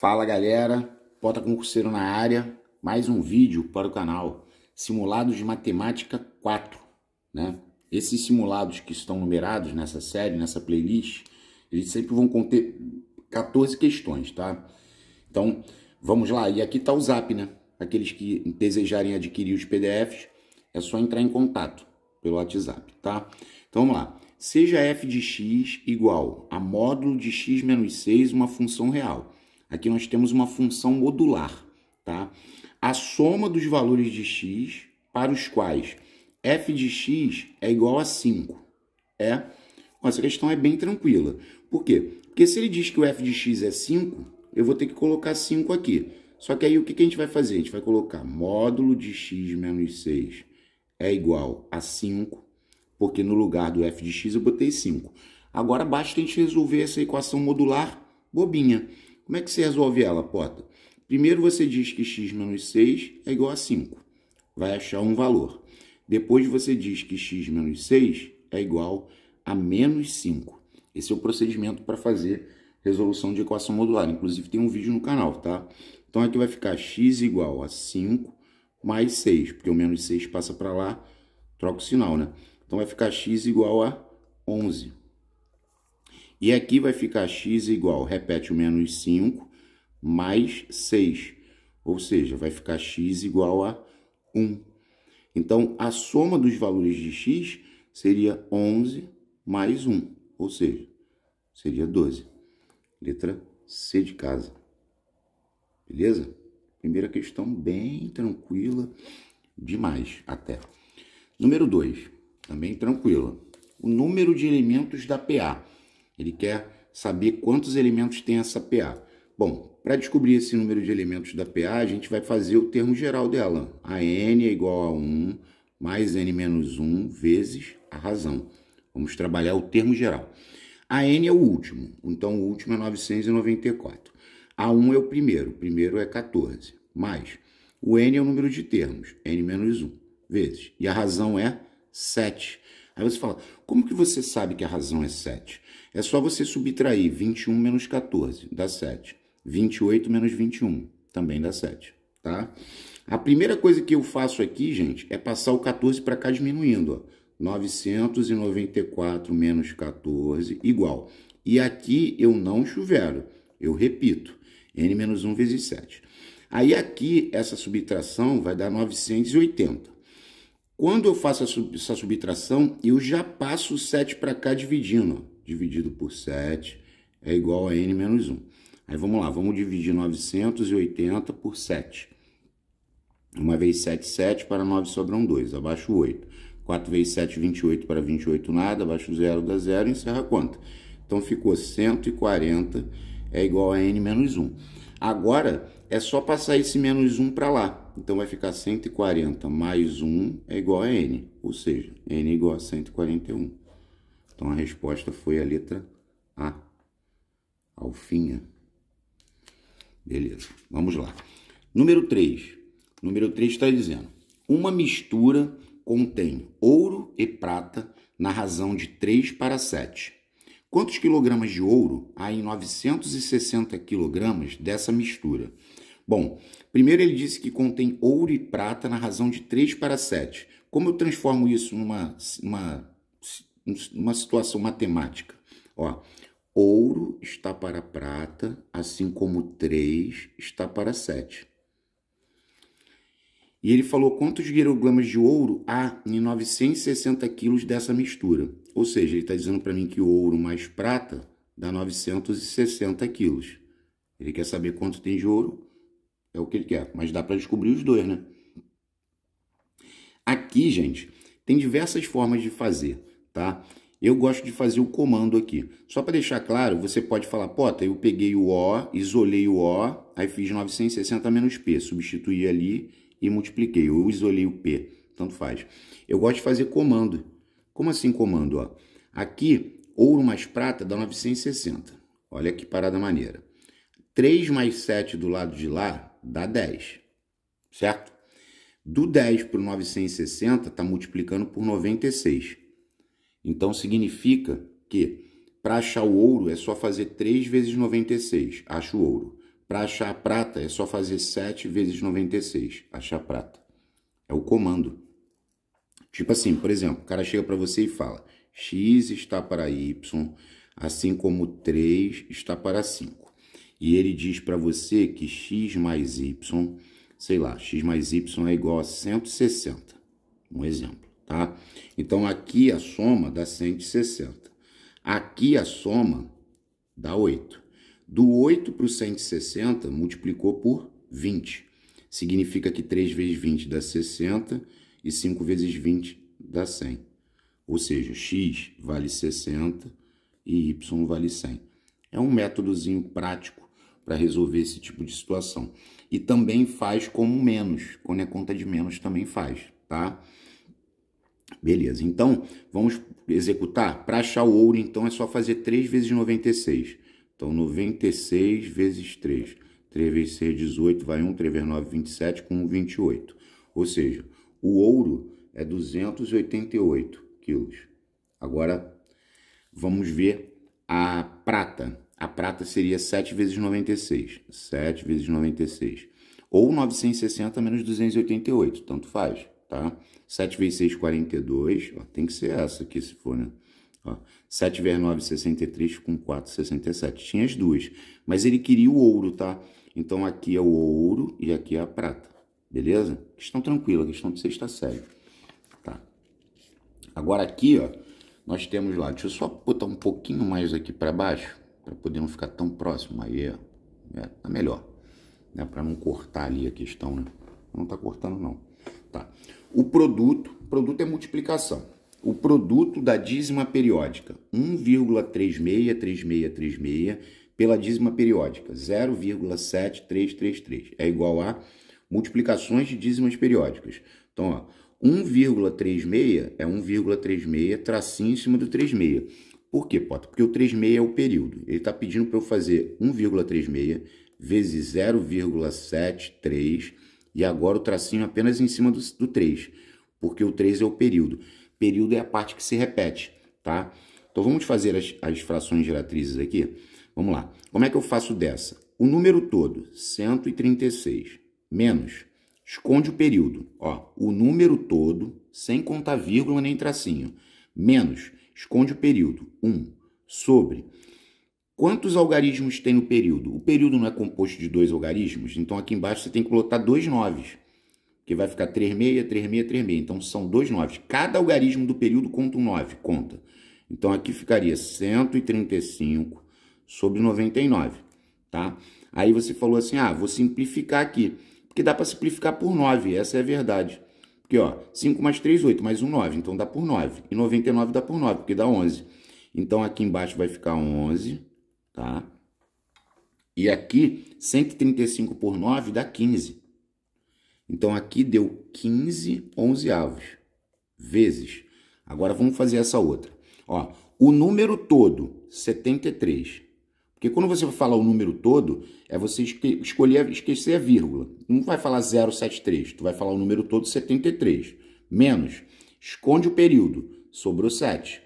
Fala galera, Bota Concurseiro na área, mais um vídeo para o canal, simulados de matemática 4, né? Esses simulados que estão numerados nessa série, nessa playlist, eles sempre vão conter 14 questões, tá? Então, vamos lá, e aqui está o zap, né? Aqueles que desejarem adquirir os PDFs, é só entrar em contato pelo WhatsApp, tá? Então vamos lá, seja f de x igual a módulo de x menos 6 uma função real Aqui nós temos uma função modular, tá? A soma dos valores de x para os quais f de x é igual a 5. É? Essa questão é bem tranquila. Por quê? Porque se ele diz que o f de x é 5, eu vou ter que colocar 5 aqui. Só que aí o que, a gente vai fazer? A gente vai colocar módulo de x menos 6 é igual a 5, porque no lugar do f de x eu botei 5. Agora basta a gente resolver essa equação modular bobinha. Como é que você resolve ela, Pota? Primeiro você diz que x menos 6 é igual a 5. Vai achar um valor. Depois você diz que x menos 6 é igual a menos 5. Esse é o procedimento para fazer resolução de equação modular. Inclusive tem um vídeo no canal, tá? Então aqui vai ficar x igual a 5 mais 6, porque o menos 6 passa para lá, troca o sinal, né? Então vai ficar x igual a 11. E aqui vai ficar x igual, repete o menos 5, mais 6. Ou seja, vai ficar x igual a 1. Então, a soma dos valores de x seria 11 mais 1, ou seja, seria 12. Letra C de casa. Beleza? Primeira questão bem tranquila demais até. Número 2, também tranquila. O número de elementos da PA. Ele quer saber quantos elementos tem essa PA. Bom, para descobrir esse número de elementos da PA, a gente vai fazer o termo geral dela. A n é igual a 1 mais n menos 1 vezes a razão. Vamos trabalhar o termo geral. A n é o último, então o último é 994. A 1 é o primeiro, o primeiro é 14, mais o n é o número de termos, n menos 1 vezes, e a razão é 7. Aí você fala, como que você sabe que a razão é 7? É só você subtrair 21 menos 14, dá 7. 28 menos 21, também dá 7, tá? A primeira coisa que eu faço aqui, gente, é passar o 14 para cá diminuindo, ó. 994 menos 14, igual. E aqui eu não chuvero, eu repito, n menos 1 vezes 7. Aí aqui, essa subtração vai dar 980. Quando eu faço essa subtração, eu já passo o 7 para cá dividindo, ó dividido por 7 é igual a n menos 1. Aí vamos lá, vamos dividir 980 por 7. 1 vezes 7, 7, para 9 sobram 2, abaixo 8. 4 vezes 7, 28, para 28 nada, abaixo 0 dá 0, encerra a conta. Então ficou 140 é igual a n menos 1. Agora é só passar esse menos 1 para lá. Então vai ficar 140 mais 1 é igual a n, ou seja, n é igual a 141. Então a resposta foi a letra A. Alfinha. Beleza, vamos lá. Número 3. Número 3 está dizendo: uma mistura contém ouro e prata na razão de 3 para 7. Quantos quilogramas de ouro há em 960 quilogramas dessa mistura? Bom, primeiro ele disse que contém ouro e prata na razão de 3 para 7. Como eu transformo isso numa, numa uma situação matemática. Ó, ouro está para prata, assim como 3 está para 7. E ele falou quantos gramas de ouro há em 960 quilos dessa mistura. Ou seja, ele está dizendo para mim que ouro mais prata dá 960 quilos. Ele quer saber quanto tem de ouro, é o que ele quer. Mas dá para descobrir os dois, né? Aqui, gente, tem diversas formas de fazer tá? Eu gosto de fazer o comando aqui. Só para deixar claro, você pode falar, pota, eu peguei o O, isolei o O, aí fiz 960 menos P, substituí ali e multipliquei. Eu isolei o P, tanto faz. Eu gosto de fazer comando. Como assim comando? Ó? Aqui, ouro mais prata dá 960. Olha que parada maneira. 3 mais 7 do lado de lá dá 10, certo? Do 10 para o 960, está multiplicando por 96. Então significa que para achar o ouro é só fazer 3 vezes 96, acha o ouro. Para achar a prata é só fazer 7 vezes 96, acha a prata. É o comando. Tipo assim, por exemplo, o cara chega para você e fala: x está para y, assim como 3 está para 5. E ele diz para você que x mais y, sei lá, x mais y é igual a 160. Um exemplo tá? Então aqui a soma dá 160. Aqui a soma dá 8. Do 8 para o 160, multiplicou por 20. Significa que 3 vezes 20 dá 60 e 5 vezes 20 dá 100. Ou seja, x vale 60 e y vale 100. É um métodozinho prático para resolver esse tipo de situação. E também faz como menos, quando é conta de menos também faz, tá? Beleza, então vamos executar. Para achar o ouro, então é só fazer 3 vezes 96. Então 96 vezes 3. 3 vezes 6, 18, vai 1, 3 vezes 9, 27, com 28. Ou seja, o ouro é 288 quilos. Agora vamos ver a prata. A prata seria 7 vezes 96. 7 vezes 96. Ou 960 menos 288, tanto faz tá? 7 vezes 6, 42, ó, tem que ser essa aqui se for, né? Ó, 7 vezes 9, 63, com 4, 67. Tinha as duas, mas ele queria o ouro, tá? Então aqui é o ouro e aqui é a prata, beleza? Questão tranquila, questão de sexta série, tá? Agora aqui, ó, nós temos lá, deixa eu só botar um pouquinho mais aqui para baixo, para poder não ficar tão próximo, aí ó, é, tá melhor, né? Para não cortar ali a questão, né? Não tá cortando não. Tá. O produto, produto é multiplicação. O produto da dízima periódica, 1,363636 pela dízima periódica, 0,7333. É igual a multiplicações de dízimas periódicas. Então, ó, 1,36 é 1,36 tracinho em cima do 36. Por quê, Potter? Porque o 36 é o período. Ele está pedindo para eu fazer 1,36 vezes 0,73 e agora o tracinho apenas em cima do, do 3, porque o 3 é o período. Período é a parte que se repete, tá? Então vamos fazer as, as frações geratrizes aqui. Vamos lá. Como é que eu faço dessa? O número todo, 136, menos, esconde o período, ó, o número todo, sem contar vírgula nem tracinho, menos, esconde o período, 1, sobre Quantos algarismos tem no período? O período não é composto de dois algarismos? Então aqui embaixo você tem que lotar dois noves, que vai ficar 36, 36, 36. Então são dois noves. Cada algarismo do período conta um 9, conta. Então aqui ficaria 135 sobre 99, tá? Aí você falou assim: "Ah, vou simplificar aqui, porque dá para simplificar por 9". Essa é a verdade. Porque, ó, 5 mais 3, 8, mais 1, 9. Então dá por 9. E 99 dá por 9, porque dá 11. Então aqui embaixo vai ficar 11 tá? E aqui, 135 por 9 dá 15. Então, aqui deu 15 onzeavos vezes. Agora, vamos fazer essa outra. Ó, o número todo, 73. Porque quando você falar o número todo, é você escolher, esquecer a vírgula. Não vai falar 073, tu vai falar o número todo, 73. Menos, esconde o período, sobrou 7.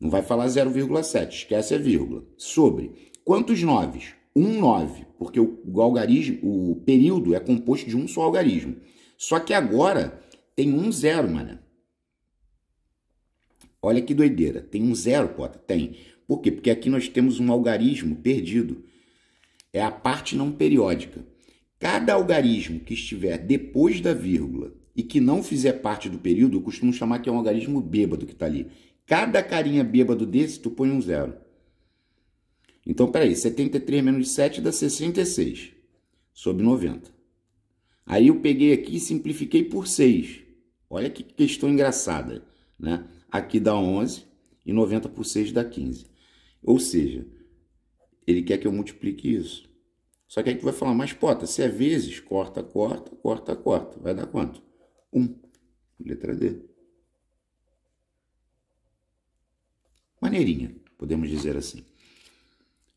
Não vai falar 0,7, esquece a vírgula. Sobre quantos noves? Um nove, porque o, o algarismo, o período é composto de um só algarismo. Só que agora tem um zero, mano. Olha que doideira. Tem um zero, cota? Tem. Por quê? Porque aqui nós temos um algarismo perdido. É a parte não periódica. Cada algarismo que estiver depois da vírgula e que não fizer parte do período, eu costumo chamar que é um algarismo bêbado que está ali. Cada carinha bêbado desse, tu põe um zero. Então, peraí, 73 menos 7 dá 66 sobre 90. Aí eu peguei aqui e simplifiquei por 6. Olha que questão engraçada, né? Aqui dá 11 e 90 por 6 dá 15. Ou seja, ele quer que eu multiplique isso. Só que aí tu vai falar, mas pota, se é vezes, corta, corta, corta, corta. Vai dar quanto? 1. Um. Letra D. maneirinha, podemos dizer assim.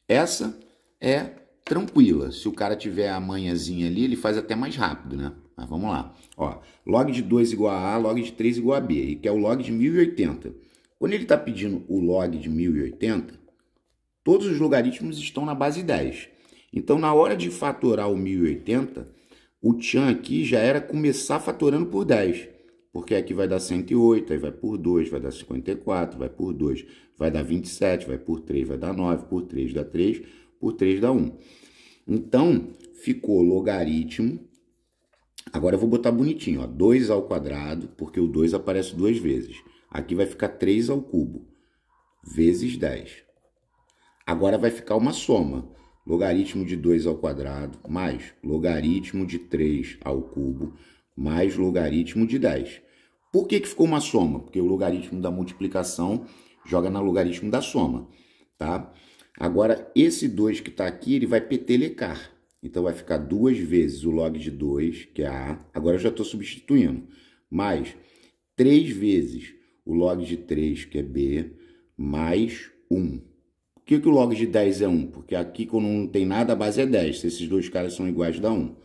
Essa é tranquila. Se o cara tiver a manhãzinha ali, ele faz até mais rápido, né? Mas vamos lá. Ó, log de 2 igual a A, log de 3 igual a B, que é o log de 1080. Quando ele está pedindo o log de 1080, todos os logaritmos estão na base 10. Então, na hora de fatorar o 1080, o Chan aqui já era começar fatorando por 10. Porque aqui vai dar 108, aí vai por 2, vai dar 54, vai por 2, vai dar 27, vai por 3, vai dar 9, por 3 dá 3, por 3 dá 1. Então, ficou logaritmo. Agora eu vou botar bonitinho, ó, 2 ao quadrado, porque o 2 aparece duas vezes. Aqui vai ficar 3 ao cubo, vezes 10. Agora vai ficar uma soma. Logaritmo de 2 ao quadrado, mais logaritmo de 3 ao cubo, mais logaritmo de 10. Por que, que ficou uma soma? Porque o logaritmo da multiplicação joga no logaritmo da soma, tá? Agora, esse 2 que está aqui, ele vai petelecar. Então, vai ficar 2 vezes o log de 2, que é A. Agora, eu já estou substituindo. Mais 3 vezes o log de 3, que é B, mais 1. Um. Por que, que o log de 10 é 1? Um? Porque aqui, quando não tem nada, a base é 10. Se esses dois caras são iguais, dá 1. Um.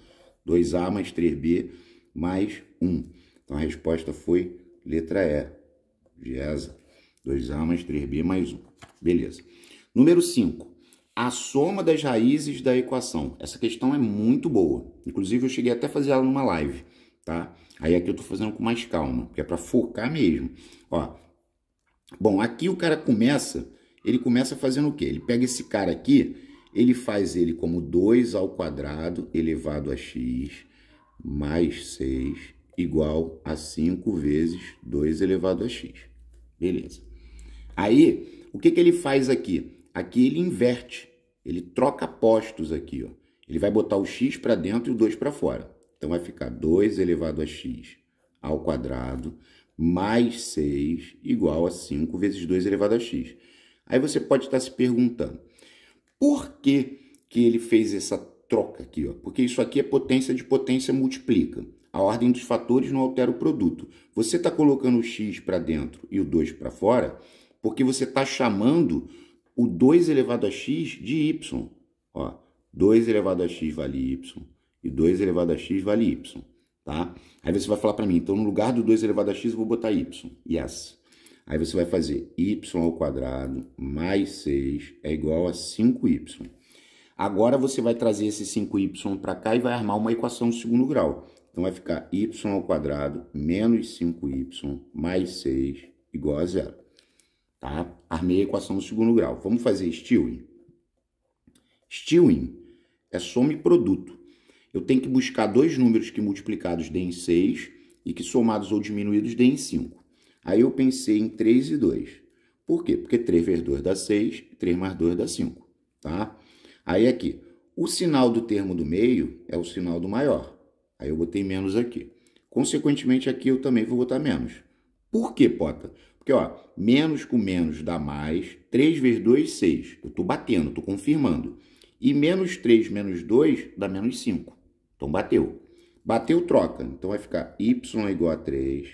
2A mais 3B mais 1. Um. Então a resposta foi letra E, Giesa. 2A mais 3B mais 1. Beleza. Número 5. A soma das raízes da equação. Essa questão é muito boa. Inclusive, eu cheguei até a fazer ela numa live, tá? Aí aqui eu estou fazendo com mais calma, porque é para focar mesmo. Ó. Bom, aqui o cara começa, ele começa fazendo o quê? Ele pega esse cara aqui, ele faz ele como 2 ao quadrado elevado a x mais 6 igual a 5 vezes 2 elevado a x. Beleza. Aí, o que, que ele faz aqui? Aqui ele inverte, ele troca postos aqui. Ó. Ele vai botar o x para dentro e o 2 para fora. Então, vai ficar 2 elevado a x ao quadrado mais 6 igual a 5 vezes 2 elevado a x. Aí você pode estar tá se perguntando, por que, que ele fez essa troca aqui? Ó? Porque isso aqui é potência de potência multiplica. A ordem dos fatores não altera o produto. Você está colocando o x para dentro e o 2 para fora porque você está chamando o 2 elevado a x de y. Ó, 2 elevado a x vale y e 2 elevado a x vale y. Tá? Aí você vai falar para mim, então no lugar do 2 elevado a x eu vou botar y. Yes. Aí você vai fazer y ao quadrado mais 6 é igual a 5y. Agora você vai trazer esse 5y para cá e vai armar uma equação de segundo grau. Então vai ficar y menos 5y mais 6 igual a zero. Tá? Armei a equação do segundo grau. Vamos fazer Stewing? Stewing é soma e produto. Eu tenho que buscar dois números que multiplicados deem 6 e que somados ou diminuídos deem 5. Aí eu pensei em 3 e 2. Por quê? Porque 3 vezes 2 dá 6, 3 mais 2 dá 5. Tá? Aí aqui, o sinal do termo do meio é o sinal do maior. Aí eu botei menos aqui. Consequentemente, aqui eu também vou botar menos. Por que, Pota? Porque, ó, menos com menos dá mais. 3 vezes 2, 6. Eu tô batendo, tô confirmando. E menos 3 menos 2 dá menos 5. Então, bateu. Bateu, troca. Então, vai ficar y igual a 3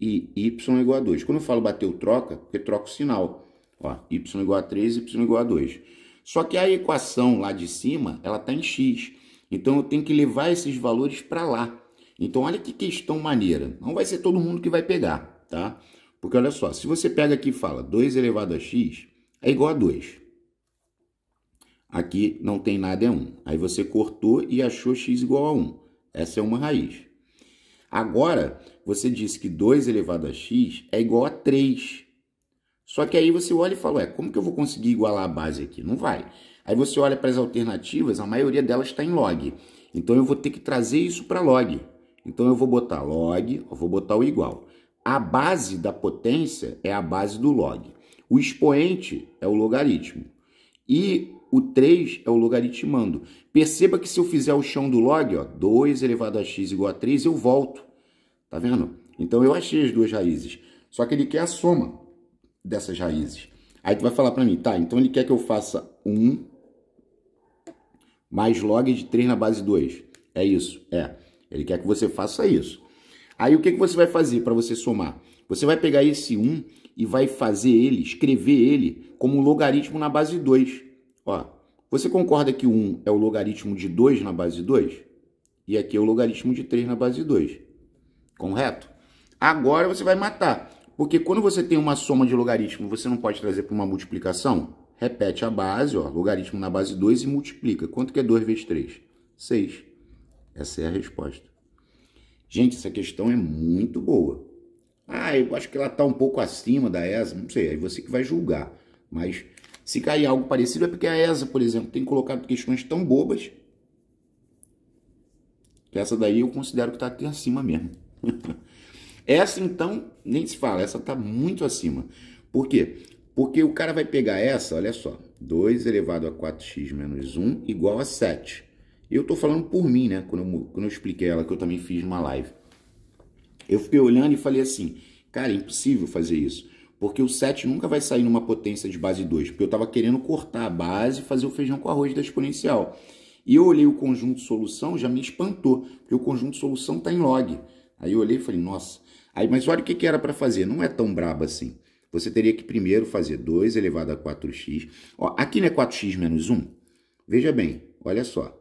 e y igual a 2. Quando eu falo bateu, troca, porque troca o sinal. Ó, y igual a 3, y igual a 2. Só que a equação lá de cima, ela está em x. Então eu tenho que levar esses valores para lá. Então olha que questão maneira. Não vai ser todo mundo que vai pegar, tá? Porque olha só, se você pega aqui e fala 2 elevado a x é igual a 2. Aqui não tem nada, é 1. Aí você cortou e achou x igual a 1. Essa é uma raiz. Agora, você disse que 2 elevado a x é igual a 3. Só que aí você olha e fala, ué, como que eu vou conseguir igualar a base aqui? Não vai. Aí você olha para as alternativas, a maioria delas está em log. Então eu vou ter que trazer isso para log. Então eu vou botar log, eu vou botar o igual. A base da potência é a base do log. O expoente é o logaritmo. E o 3 é o logaritmando. Perceba que se eu fizer o chão do log, ó, 2 elevado a x igual a 3, eu volto. Tá vendo? Então eu achei as duas raízes. Só que ele quer a soma dessas raízes. Aí tu vai falar para mim, tá, então ele quer que eu faça 1 mais log de 3 na base 2. É isso, é. Ele quer que você faça isso. Aí o que, que você vai fazer para você somar? Você vai pegar esse 1 e vai fazer ele, escrever ele como logaritmo na base 2. Ó, você concorda que o 1 é o logaritmo de 2 na base 2? E aqui é o logaritmo de 3 na base 2. Correto? Agora você vai matar. Porque quando você tem uma soma de logaritmo, você não pode trazer para uma multiplicação? repete a base, ó, logaritmo na base 2 e multiplica. Quanto que é 2 vezes 3? 6. Essa é a resposta. Gente, essa questão é muito boa. Ah, eu acho que ela está um pouco acima da ESA, não sei, é você que vai julgar. Mas se cair algo parecido é porque a ESA, por exemplo, tem colocado questões tão bobas que essa daí eu considero que está aqui acima mesmo. essa então, nem se fala, essa está muito acima. Por quê? Porque o cara vai pegar essa, olha só, 2 elevado a 4x menos 1 igual a 7. Eu estou falando por mim, né? Quando eu, quando eu expliquei ela, que eu também fiz uma live. Eu fiquei olhando e falei assim, cara, é impossível fazer isso. Porque o 7 nunca vai sair numa potência de base 2. Porque eu estava querendo cortar a base e fazer o feijão com arroz da exponencial. E eu olhei o conjunto solução, já me espantou. Porque o conjunto solução está em log. Aí eu olhei e falei, nossa. Aí, mas olha o que, que era para fazer. Não é tão brabo assim você teria que primeiro fazer 2 elevado a 4x. Ó, aqui não é 4x menos 1? Veja bem, olha só.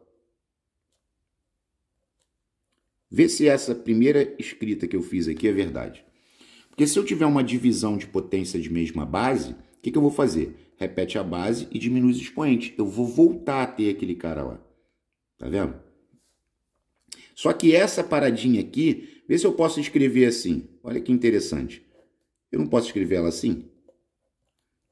Vê se essa primeira escrita que eu fiz aqui é verdade. Porque se eu tiver uma divisão de potência de mesma base, o que, que eu vou fazer? Repete a base e diminui os expoentes. Eu vou voltar a ter aquele cara lá. Tá vendo? Só que essa paradinha aqui, vê se eu posso escrever assim. Olha que interessante. Eu não posso escrever ela assim,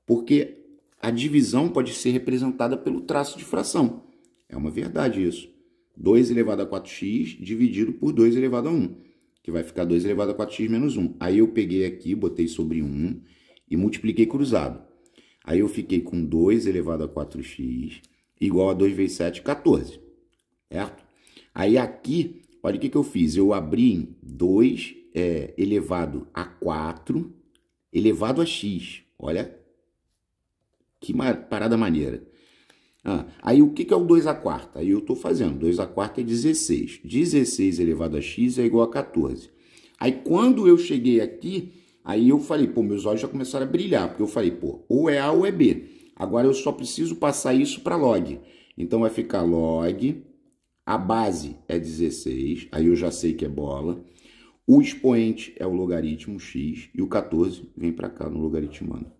porque a divisão pode ser representada pelo traço de fração. É uma verdade isso. 2 elevado a 4x dividido por 2 elevado a 1, que vai ficar 2 elevado a 4x menos 1. Aí eu peguei aqui, botei sobre 1 e multipliquei cruzado. Aí eu fiquei com 2 elevado a 4x igual a 2 vezes 7, 14, certo? Aí aqui, olha o que, que eu fiz. Eu abri em 2 é, elevado a 4 elevado a x. Olha que parada maneira. Ah, aí o que, é o 2 a quarta? Aí eu estou fazendo. 2 a quarta é 16. 16 elevado a x é igual a 14. Aí quando eu cheguei aqui, aí eu falei, pô, meus olhos já começaram a brilhar, porque eu falei, pô, ou é A ou é B. Agora eu só preciso passar isso para log. Então vai ficar log, a base é 16, aí eu já sei que é bola. O expoente é o logaritmo x e o 14 vem para cá no logaritmando.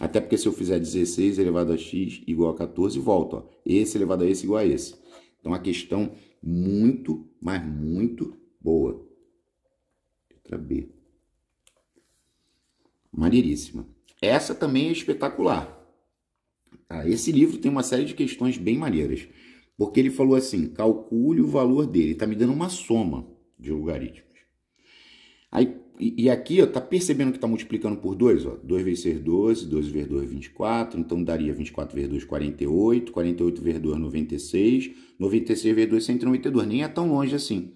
Até porque se eu fizer 16 elevado a x igual a 14, volta. Ó. Esse elevado a esse igual a esse. Então, a questão muito, mas muito boa. Letra B. Maneiríssima. Essa também é espetacular. Ah, esse livro tem uma série de questões bem maneiras. Porque ele falou assim, calcule o valor dele. Está me dando uma soma de logaritmos. Aí, e aqui, ó, tá percebendo que está multiplicando por 2, 2 vezes 6, 12, 12 vezes 2, 24, então daria 24 vezes 2, 48, 48 vezes 2, 96, 96 vezes 2, 192, nem é tão longe assim.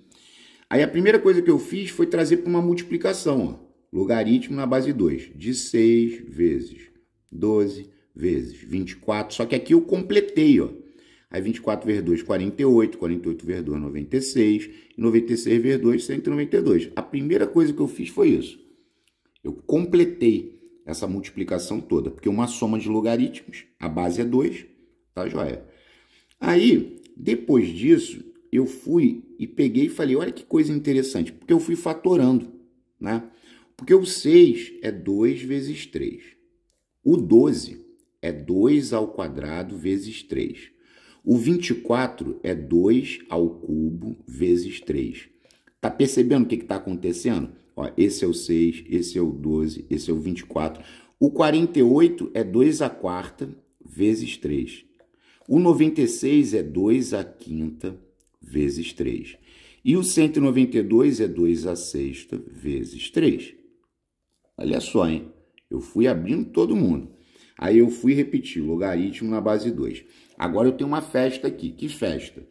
Aí a primeira coisa que eu fiz foi trazer para uma multiplicação, ó. logaritmo na base 2, de 6 vezes 12 vezes 24, só que aqui eu completei, ó. Aí 24 vezes 2, 48, 48 vezes 2, 96, e 96 vezes 2, 192. A primeira coisa que eu fiz foi isso. Eu completei essa multiplicação toda, porque uma soma de logaritmos, a base é 2, tá joia? Aí, depois disso, eu fui e peguei e falei, olha que coisa interessante, porque eu fui fatorando, né? Porque o 6 é 2 vezes 3. O 12 é 2 ao quadrado vezes 3. O 24 é 2 ao cubo vezes 3. Está percebendo o que está acontecendo? Ó, esse é o 6, esse é o 12, esse é o 24. O 48 é 2 à quarta vezes 3. O 96 é 2 à quinta vezes 3. E o 192 é 2 à sexta vezes 3. Olha só, hein? Eu fui abrindo todo mundo. Aí eu fui repetir logaritmo na base 2. Agora eu tenho uma festa aqui. Que festa?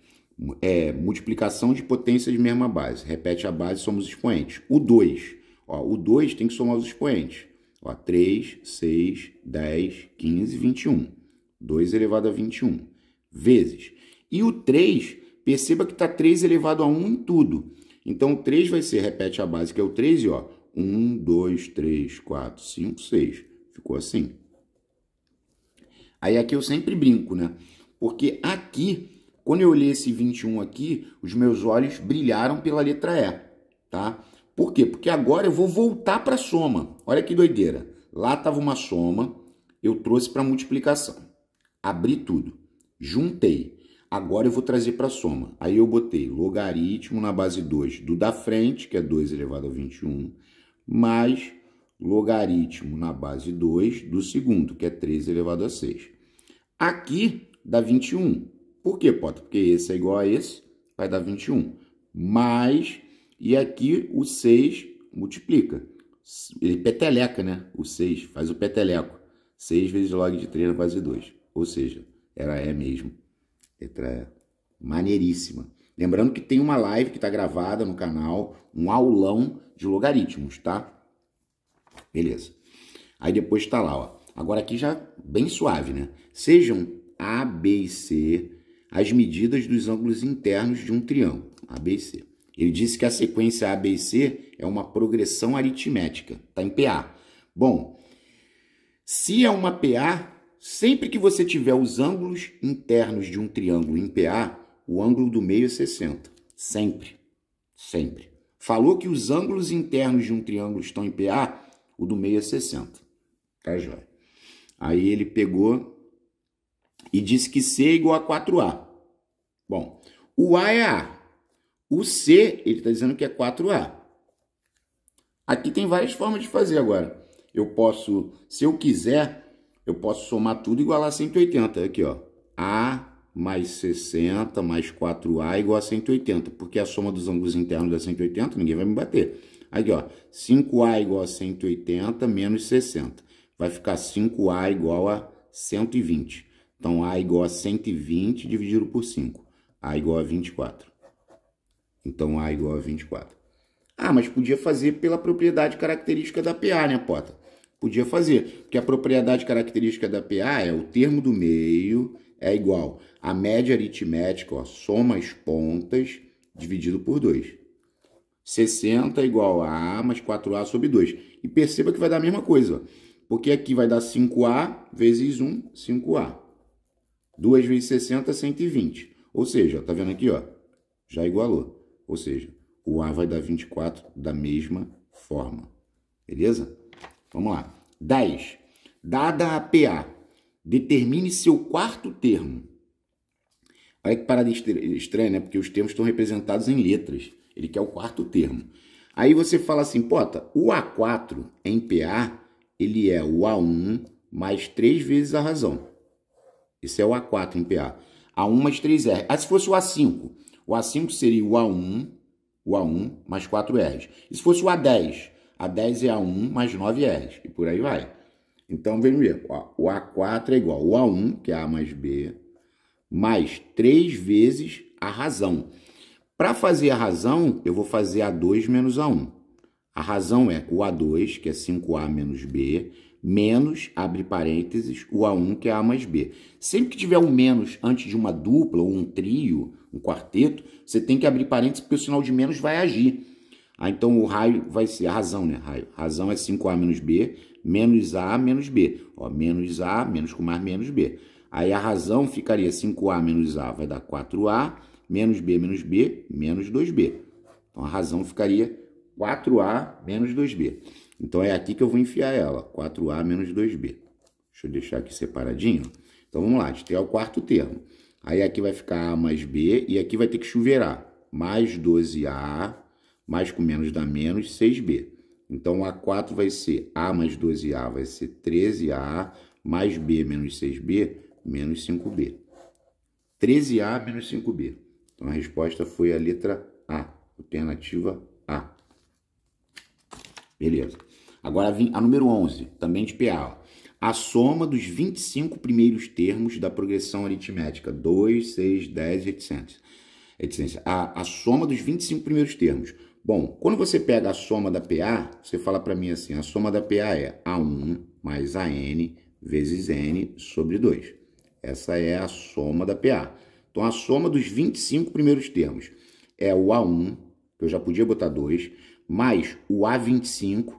É multiplicação de potências de mesma base. Repete a base, somos expoentes. O 2. o 2 tem que somar os expoentes. Ó, 3, 6, 10, 15, 21. 2 elevado a 21 vezes. E o 3, perceba que está 3 elevado a 1 em tudo. Então, o 3 vai ser, repete a base, que é o 3, e ó, 1, 2, 3, 4, 5, 6. Ficou assim. Aí aqui eu sempre brinco, né? Porque aqui, quando eu olhei esse 21 aqui, os meus olhos brilharam pela letra E, tá? Por quê? Porque agora eu vou voltar para a soma. Olha que doideira. Lá estava uma soma, eu trouxe para multiplicação. Abri tudo, juntei. Agora eu vou trazer para a soma. Aí eu botei logaritmo na base 2 do da frente, que é 2 elevado a 21, mais logaritmo na base 2 do segundo, que é 3 elevado a 6. Aqui dá 21. Por quê, Potter? Porque esse é igual a esse, vai dar 21. Mais, e aqui o 6 multiplica. Ele peteleca, né? O 6 faz o peteleco. 6 vezes log de 3 na base 2. Ou seja, era é mesmo. Letra E. Maneiríssima. Lembrando que tem uma live que está gravada no canal, um aulão de logaritmos, tá? Beleza. Aí depois está lá, ó. Agora aqui já bem suave, né? Sejam a, B e C as medidas dos ângulos internos de um triângulo, ABC. Ele disse que a sequência ABC é uma progressão aritmética, está em PA. Bom, se é uma PA, sempre que você tiver os ângulos internos de um triângulo em PA, o ângulo do meio é 60. Sempre. Sempre. Falou que os ângulos internos de um triângulo estão em PA, o do meio é 60. Tá joia. Aí ele pegou e diz que C é igual a 4A. Bom, o A é A. O C, ele está dizendo que é 4A. Aqui tem várias formas de fazer agora. Eu posso, se eu quiser, eu posso somar tudo igual a 180. Aqui, ó. A mais 60 mais 4A é igual a 180. Porque a soma dos ângulos internos é 180, ninguém vai me bater. Aqui, ó. 5A é igual a 180 menos 60. Vai ficar 5A igual a 120. Então, A igual a 120 dividido por 5. A igual a 24. Então, A igual a 24. Ah, mas podia fazer pela propriedade característica da PA, né, Pota? Podia fazer, porque a propriedade característica da PA é o termo do meio é igual à média aritmética, ó, soma as pontas, dividido por 2. 60 é igual a A mais 4A sobre 2. E perceba que vai dar a mesma coisa, ó, porque aqui vai dar 5A vezes 1, 5A. 2 vezes 60 é 120. Ou seja, tá vendo aqui, ó? Já igualou. Ou seja, o A vai dar 24 da mesma forma. Beleza? Vamos lá. 10. Dada a PA, determine seu quarto termo. Olha que parada estranha, né? Porque os termos estão representados em letras. Ele quer o quarto termo. Aí você fala assim, Pota, o A4 em PA, ele é o A1 mais 3 vezes a razão. Esse é o A4 em PA. A1 mais 3R. Ah, se fosse o A5, o A5 seria o A1, o A1 mais 4Rs. E se fosse o A10, A10 é A1 mais 9Rs. E por aí vai. Então, vem ver. O A4 é igual o A1, que é A mais B, mais 3 vezes a razão. Para fazer a razão, eu vou fazer A2 menos A1. A razão é o A2, que é 5A menos B, menos, abre parênteses, o A1, que é A mais B. Sempre que tiver um menos antes de uma dupla, ou um trio, um quarteto, você tem que abrir parênteses, porque o sinal de menos vai agir. Ah, então o raio vai ser a razão, né? Raio. Razão é 5A menos B, menos A menos B. Ó, menos A, menos com mais menos B. Aí a razão ficaria 5A menos A vai dar 4A, menos B menos B, menos 2B. Então a razão ficaria 4A menos 2B. Então é aqui que eu vou enfiar ela, 4A menos 2B. Deixa eu deixar aqui separadinho. Então vamos lá, a gente tem o quarto termo. Aí aqui vai ficar A mais B e aqui vai ter que chuveirar. Mais 12A, mais com menos dá menos, 6B. Então A4 vai ser A mais 12A vai ser 13A, mais B menos 6B, menos 5B. 13A menos 5B. Então a resposta foi a letra A, alternativa A. Beleza. Agora a número 11, também de PA. A soma dos 25 primeiros termos da progressão aritmética 2, 6, 10 e 800. A, a soma dos 25 primeiros termos. Bom, quando você pega a soma da PA, você fala para mim assim, a soma da PA é A1 mais AN vezes N sobre 2. Essa é a soma da PA. Então, a soma dos 25 primeiros termos é o A1, que eu já podia botar 2, mais o A25,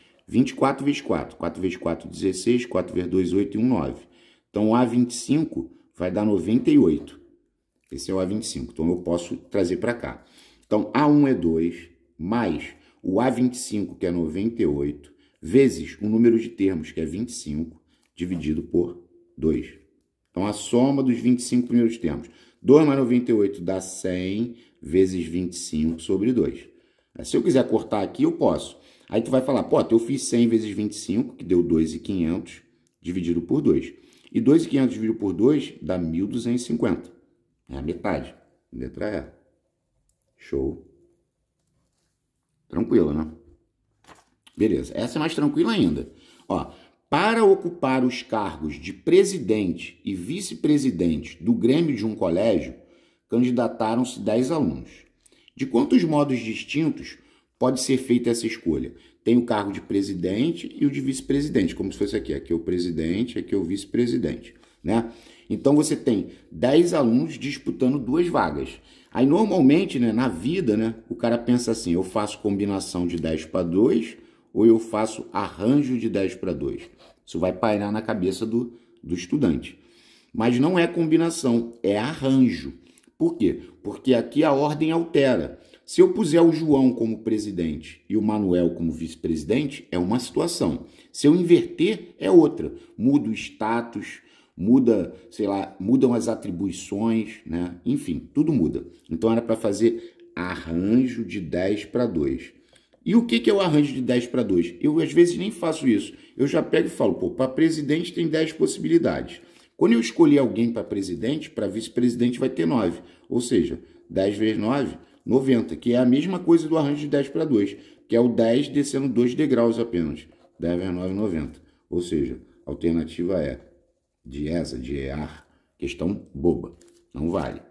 24 vezes 4. 4 vezes 4, 16. 4 vezes 2, 8 e 1, 9. Então, o A25 vai dar 98. Esse é o A25. Então, eu posso trazer para cá. Então, A1 é 2 mais o A25, que é 98, vezes o número de termos, que é 25, dividido por 2. Então, a soma dos 25 primeiros termos. 2 mais 98 dá 100, vezes 25 sobre 2. Se eu quiser cortar aqui, eu posso. Aí tu vai falar, pô, eu fiz 100 vezes 25, que deu 2,500, dividido por 2. E 2,500 dividido por 2 dá 1.250. É a metade. Letra E. Show. Tranquilo, né? Beleza. Essa é mais tranquila ainda. Ó, para ocupar os cargos de presidente e vice-presidente do Grêmio de um colégio, candidataram-se 10 alunos. De quantos modos distintos pode ser feita essa escolha. Tem o cargo de presidente e o de vice-presidente, como se fosse aqui. Aqui é o presidente, aqui é o vice-presidente. Né? Então você tem 10 alunos disputando duas vagas. Aí normalmente, né, na vida, né, o cara pensa assim: eu faço combinação de 10 para 2 ou eu faço arranjo de 10 para 2. Isso vai pairar na cabeça do, do estudante. Mas não é combinação, é arranjo. Por quê? Porque aqui a ordem altera. Se eu puser o João como presidente e o Manuel como vice-presidente, é uma situação. Se eu inverter, é outra. Muda o status, muda, sei lá, mudam as atribuições, né? Enfim, tudo muda. Então era para fazer arranjo de 10 para 2. E o que, que é o arranjo de 10 para 2? Eu às vezes nem faço isso. Eu já pego e falo, pô, para presidente tem 10 possibilidades. Quando eu escolher alguém para presidente, para vice-presidente vai ter 9. Ou seja, 10 vezes 9 90, que é a mesma coisa do arranjo de 10 para 2, que é o 10 descendo 2 degraus apenas. 10 vezes 9, 90. Ou seja, a alternativa é de ESA, de EAR, questão boba, não vale.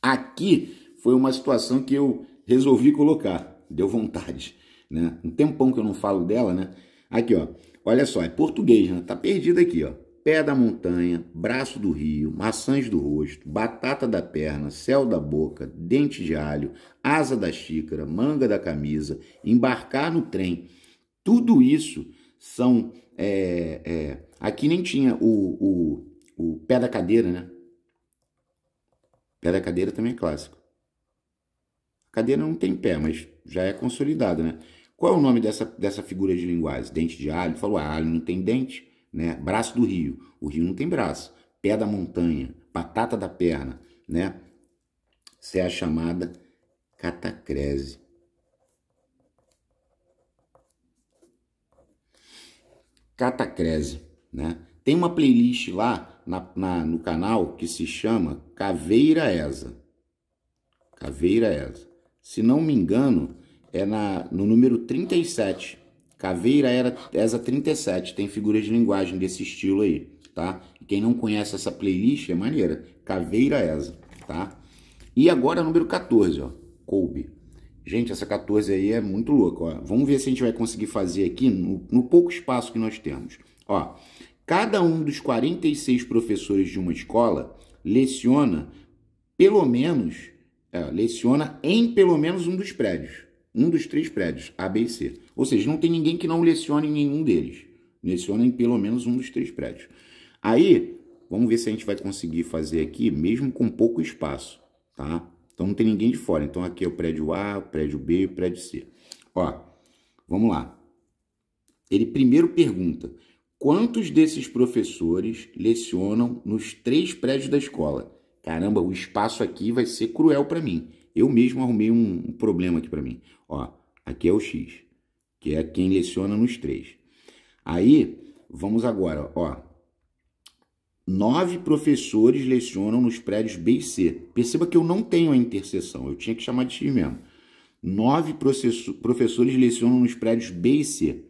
Aqui foi uma situação que eu resolvi colocar, deu vontade, né? Um tempão que eu não falo dela, né? Aqui, ó, olha só, é português, né? Tá perdido aqui, ó. Pé da montanha, braço do rio, maçãs do rosto, batata da perna, céu da boca, dente de alho, asa da xícara, manga da camisa, embarcar no trem. Tudo isso são. É, é, aqui nem tinha o, o, o pé da cadeira, né? Pé da cadeira também é clássico. A cadeira não tem pé, mas já é consolidada, né? Qual é o nome dessa, dessa figura de linguagem? Dente de alho? Falou, ah, alho não tem dente né? Braço do rio. O rio não tem braço. Pé da montanha, batata da perna, né? é a chamada catacrese. Catacrese, né? Tem uma playlist lá na, na, no canal que se chama Caveira Esa. Caveira Esa. Se não me engano, é na, no número 37. Caveira era essa 37, tem figura de linguagem desse estilo aí, tá? Quem não conhece essa playlist é maneira. Caveira essa, tá? E agora número 14, ó, Kobe. Gente, essa 14 aí é muito louca, ó. Vamos ver se a gente vai conseguir fazer aqui no, no pouco espaço que nós temos. Ó, cada um dos 46 professores de uma escola leciona pelo menos, é, leciona em pelo menos um dos prédios um dos três prédios, A, B e C. Ou seja, não tem ninguém que não lecione em nenhum deles. Leciona em pelo menos um dos três prédios. Aí, vamos ver se a gente vai conseguir fazer aqui, mesmo com pouco espaço, tá? Então não tem ninguém de fora. Então aqui é o prédio A, o prédio B e o prédio C. Ó, vamos lá. Ele primeiro pergunta: quantos desses professores lecionam nos três prédios da escola? Caramba, o espaço aqui vai ser cruel para mim. Eu mesmo arrumei um, problema aqui para mim. Ó, aqui é o X, que é quem leciona nos três. Aí, vamos agora, ó. Nove professores lecionam nos prédios B e C. Perceba que eu não tenho a interseção, eu tinha que chamar de X mesmo. Nove professores lecionam nos prédios B e C.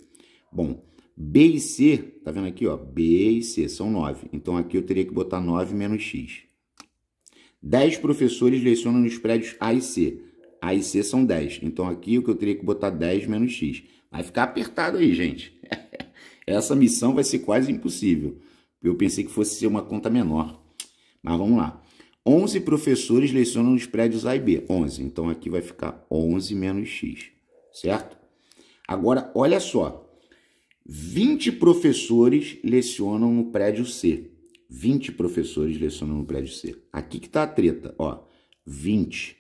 Bom, B e C, tá vendo aqui, ó? B e C são nove. Então aqui eu teria que botar nove menos X. 10 professores lecionam nos prédios A e C. A e C são 10. Então aqui o que eu teria que botar 10 menos x. Vai ficar apertado aí, gente. Essa missão vai ser quase impossível. Eu pensei que fosse ser uma conta menor. Mas vamos lá. 11 professores lecionam nos prédios A e B. 11. Então aqui vai ficar 11 menos x, certo? Agora, olha só. 20 professores lecionam no prédio C. 20 professores lecionam no prédio C. Aqui que está a treta, ó. 20.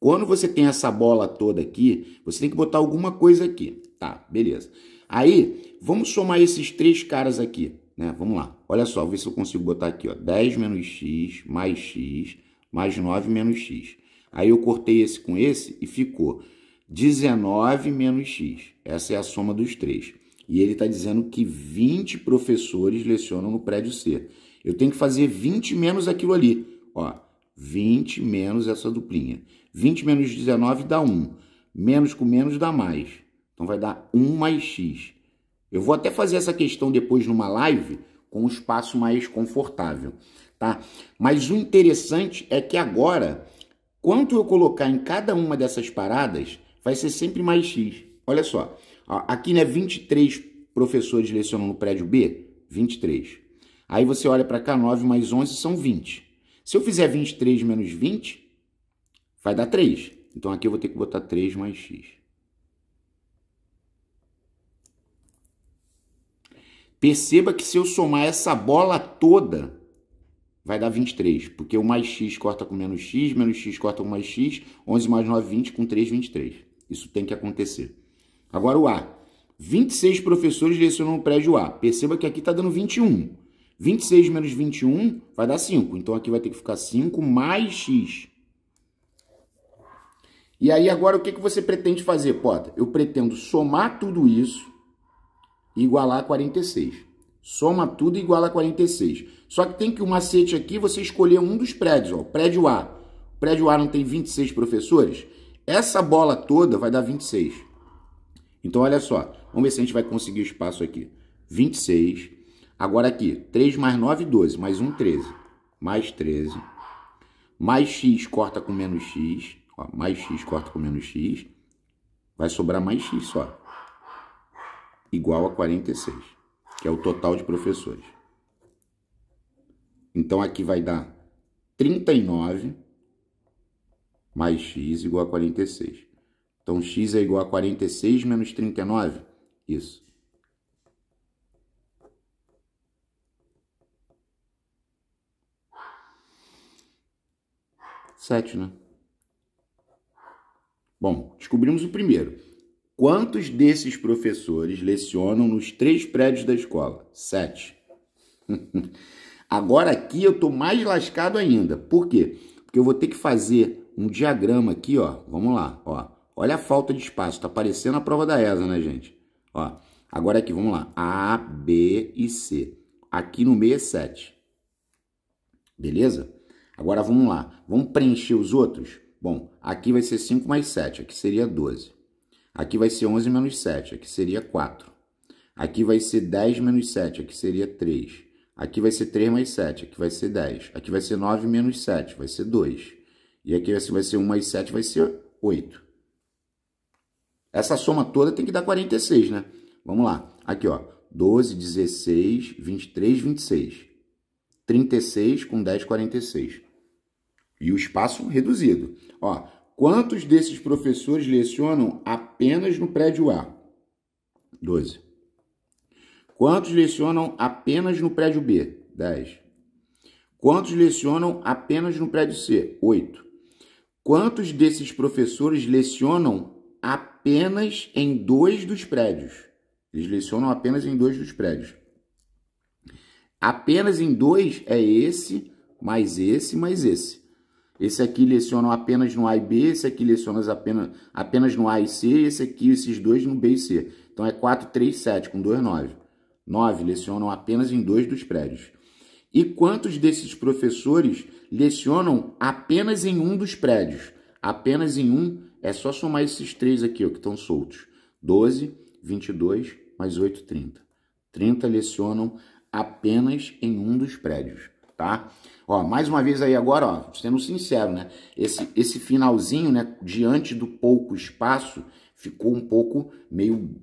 Quando você tem essa bola toda aqui, você tem que botar alguma coisa aqui. Tá, beleza. Aí, vamos somar esses três caras aqui, né? Vamos lá. Olha só, ver se eu consigo botar aqui, ó. 10 menos x, mais x, mais 9 menos x. Aí eu cortei esse com esse e ficou 19 menos x. Essa é a soma dos três. E ele está dizendo que 20 professores lecionam no prédio C. Eu tenho que fazer 20 menos aquilo ali. Ó, 20 menos essa duplinha. 20 menos 19 dá 1. Menos com menos dá mais. Então vai dar 1 mais x. Eu vou até fazer essa questão depois numa live com um espaço mais confortável, tá? Mas o interessante é que agora, quanto eu colocar em cada uma dessas paradas, vai ser sempre mais x. Olha só, aqui né, 23 professores lecionam no prédio B, 23. Aí você olha para cá, 9 mais 11 são 20. Se eu fizer 23 menos 20, vai dar 3. Então aqui eu vou ter que botar 3 mais x. Perceba que se eu somar essa bola toda, vai dar 23, porque o mais x corta com menos x, menos x corta com mais x, 11 mais 9, 20, com 3, 23. Isso tem que acontecer. Agora o A. 26 professores direcionam o prédio A. Perceba que aqui está dando 21. 26 menos 21 vai dar 5. Então, aqui vai ter que ficar 5 mais x. E aí, agora, o que, que você pretende fazer, Pota? Eu pretendo somar tudo isso e igualar a 46. Soma tudo igual a 46. Só que tem que o um macete aqui você escolher um dos prédios. Ó, prédio A. O prédio A não tem 26 professores? Essa bola toda vai dar 26. Então, olha só. Vamos ver se a gente vai conseguir espaço aqui. 26 Agora aqui, 3 mais 9, 12, mais 1, 13. Mais 13. Mais x corta com menos x. Ó, mais x corta com menos x. Vai sobrar mais x só. Igual a 46, que é o total de professores. Então aqui vai dar 39 mais x igual a 46. Então x é igual a 46 menos 39? Isso. 7, né? Bom, descobrimos o primeiro. Quantos desses professores lecionam nos três prédios da escola? Sete. Agora aqui eu tô mais lascado ainda. Por quê? Porque eu vou ter que fazer um diagrama aqui, ó. Vamos lá, ó. Olha a falta de espaço. Tá parecendo a prova da ESA, né, gente? Ó. Agora aqui, vamos lá. A, B e C. Aqui no meio é 7. Beleza? Agora vamos lá, vamos preencher os outros? Bom, aqui vai ser 5 mais 7, aqui seria 12. Aqui vai ser 11 menos 7, aqui seria 4. Aqui vai ser 10 menos 7, aqui seria 3. Aqui vai ser 3 mais 7, aqui vai ser 10. Aqui vai ser 9 menos 7, vai ser 2. E aqui vai ser 1 mais 7, vai ser 8. Essa soma toda tem que dar 46, né? Vamos lá. Aqui, ó. 12, 16, 23, 26. 36 com 10,46. E o espaço reduzido. Ó, quantos desses professores lecionam apenas no prédio A? 12. Quantos lecionam apenas no prédio B? 10. Quantos lecionam apenas no prédio C? 8. Quantos desses professores lecionam apenas em dois dos prédios? Eles lecionam apenas em dois dos prédios. Apenas em dois é esse, mais esse, mais esse. Esse aqui leciona apenas no A e B, esse aqui leciona apenas, apenas no A e C, esse aqui, esses dois no B e C. Então é 4, 3, 7, com 2, 9. 9 lecionam apenas em dois dos prédios. E quantos desses professores lecionam apenas em um dos prédios? Apenas em um, é só somar esses três aqui ó, que estão soltos. 12, 22, mais 8, 30. 30 lecionam apenas em um dos prédios, tá? Ó, mais uma vez aí agora, ó, sendo sincero, né? Esse, esse finalzinho, né, diante do pouco espaço, ficou um pouco meio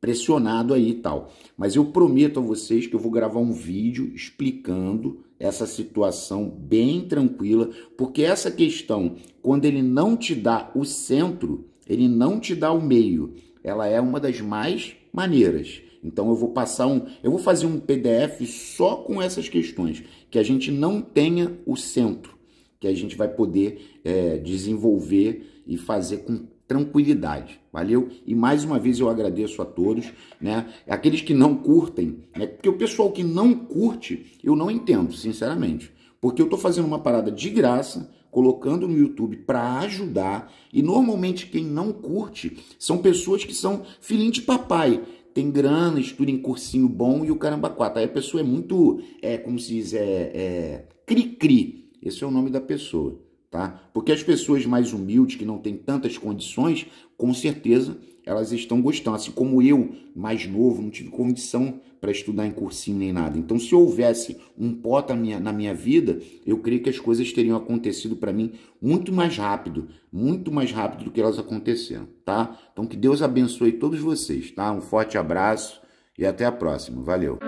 pressionado aí e tal. Mas eu prometo a vocês que eu vou gravar um vídeo explicando essa situação bem tranquila, porque essa questão, quando ele não te dá o centro, ele não te dá o meio, ela é uma das mais maneiras. Então eu vou passar um, eu vou fazer um PDF só com essas questões, que a gente não tenha o centro, que a gente vai poder é, desenvolver e fazer com tranquilidade, valeu? E mais uma vez eu agradeço a todos, né? Aqueles que não curtem, né? Porque o pessoal que não curte, eu não entendo, sinceramente. Porque eu tô fazendo uma parada de graça, colocando no YouTube para ajudar, e normalmente quem não curte são pessoas que são filhinho de papai, tem grana, estuda em cursinho bom e o caramba quatro. Aí a pessoa é muito, é, como se diz, é, é cri-cri. Esse é o nome da pessoa, tá? Porque as pessoas mais humildes, que não têm tantas condições, com certeza elas estão gostando. Assim como eu, mais novo, não tive condição para estudar em cursinho nem nada. Então, se houvesse um pota na minha, na minha vida, eu creio que as coisas teriam acontecido para mim muito mais rápido, muito mais rápido do que elas aconteceram, tá? Então, que Deus abençoe todos vocês, tá? Um forte abraço e até a próxima. Valeu!